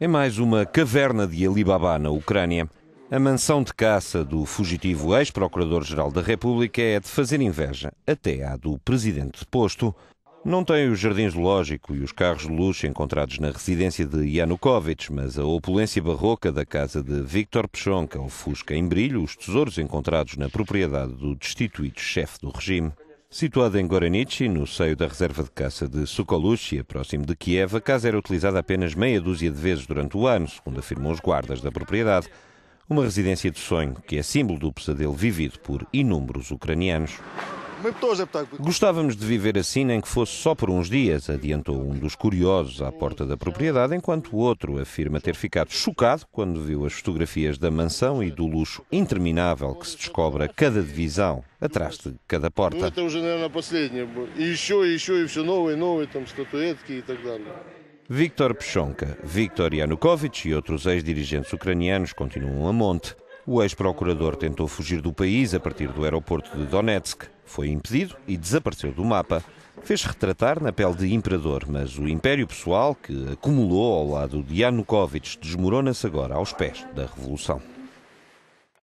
é mais uma caverna de Alibaba na Ucrânia. A mansão de caça do fugitivo ex-procurador-geral da República é de fazer inveja, até à do presidente de posto. Não tem os jardins zoológico e os carros de luxo encontrados na residência de Yanukovych, mas a opulência barroca da casa de Viktor Pshonka ofusca em brilho os tesouros encontrados na propriedade do destituído chefe do regime. Situada em Goranichi, no seio da reserva de caça de Sokolushia, é próximo de Kiev, a casa era utilizada apenas meia dúzia de vezes durante o ano, segundo afirmam os guardas da propriedade. Uma residência de sonho que é símbolo do pesadelo vivido por inúmeros ucranianos. Gostávamos de viver assim, nem que fosse só por uns dias, adiantou um dos curiosos à porta da propriedade, enquanto o outro afirma ter ficado chocado quando viu as fotografias da mansão e do luxo interminável que se descobre a cada divisão, atrás de cada porta. Viktor Peshonka, Viktor Yanukovych e outros ex-dirigentes ucranianos continuam a monte. O ex-procurador tentou fugir do país a partir do aeroporto de Donetsk. Foi impedido e desapareceu do mapa. Fez retratar na pele de imperador, mas o império pessoal que acumulou ao lado de Yanukovych desmorona-se agora aos pés da revolução.